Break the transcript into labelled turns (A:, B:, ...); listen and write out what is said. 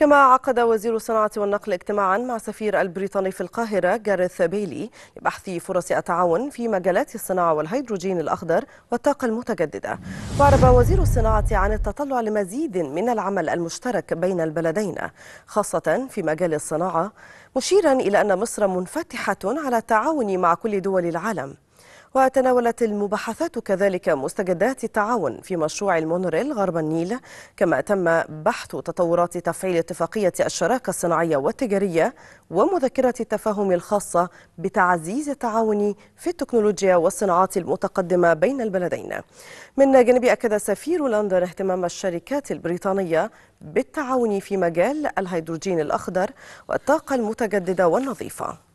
A: كما عقد وزير الصناعة والنقل اجتماعا مع سفير البريطاني في القاهرة جاريث بيلي لبحث فرص التعاون في مجالات الصناعة والهيدروجين الأخضر والطاقة المتجددة وأعرب وزير الصناعة عن التطلع لمزيد من العمل المشترك بين البلدين خاصة في مجال الصناعة مشيرا إلى أن مصر منفتحة على التعاون مع كل دول العالم وتناولت المباحثات كذلك مستجدات التعاون في مشروع المونوريل غرب النيل كما تم بحث تطورات تفعيل اتفاقية الشراكة الصناعية والتجارية ومذكرة التفاهم الخاصة بتعزيز التعاون في التكنولوجيا والصناعات المتقدمة بين البلدين من جانبه أكد سفير لندن اهتمام الشركات البريطانية بالتعاون في مجال الهيدروجين الأخضر والطاقة المتجددة والنظيفة